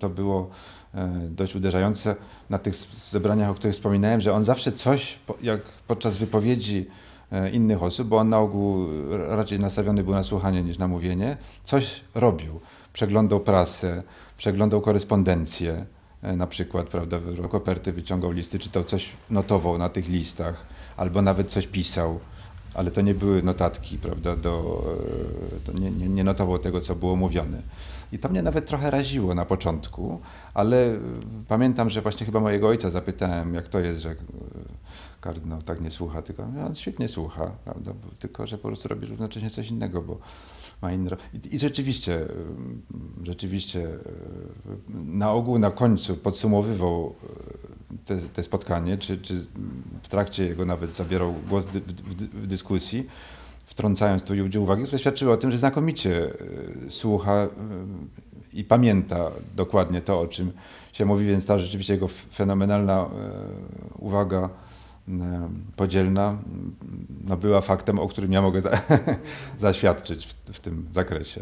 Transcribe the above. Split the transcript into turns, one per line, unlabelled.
To było e, dość uderzające na tych zebraniach, o których wspominałem, że on zawsze coś, jak podczas wypowiedzi e, innych osób, bo on na ogół raczej nastawiony był na słuchanie niż na mówienie, coś robił. Przeglądał prasę, przeglądał korespondencję, e, na przykład, prawda, koperty wyciągał listy, czy to coś, notował na tych listach, albo nawet coś pisał ale to nie były notatki, prawda, do, e, to nie, nie, nie notował tego, co było mówione. I to mnie nawet trochę raziło na początku, ale e, pamiętam, że właśnie chyba mojego ojca zapytałem, jak to jest, że e, kardynał tak nie słucha, tylko no, on świetnie słucha, prawda? tylko że po prostu robi równocześnie coś innego, bo ma inne... I, I, rzeczywiście, rzeczywiście na ogół na końcu podsumowywał te, te spotkanie, czy, czy w trakcie jego nawet zabierał głos dy, w, w, dyskusji, wtrącając tu ludzie uwagi, które świadczyły o tym, że znakomicie e, słucha e, i pamięta dokładnie to, o czym się mówi, więc ta rzeczywiście jego fenomenalna e, uwaga podzielna no była faktem, o którym ja mogę zaświadczyć w, w tym zakresie.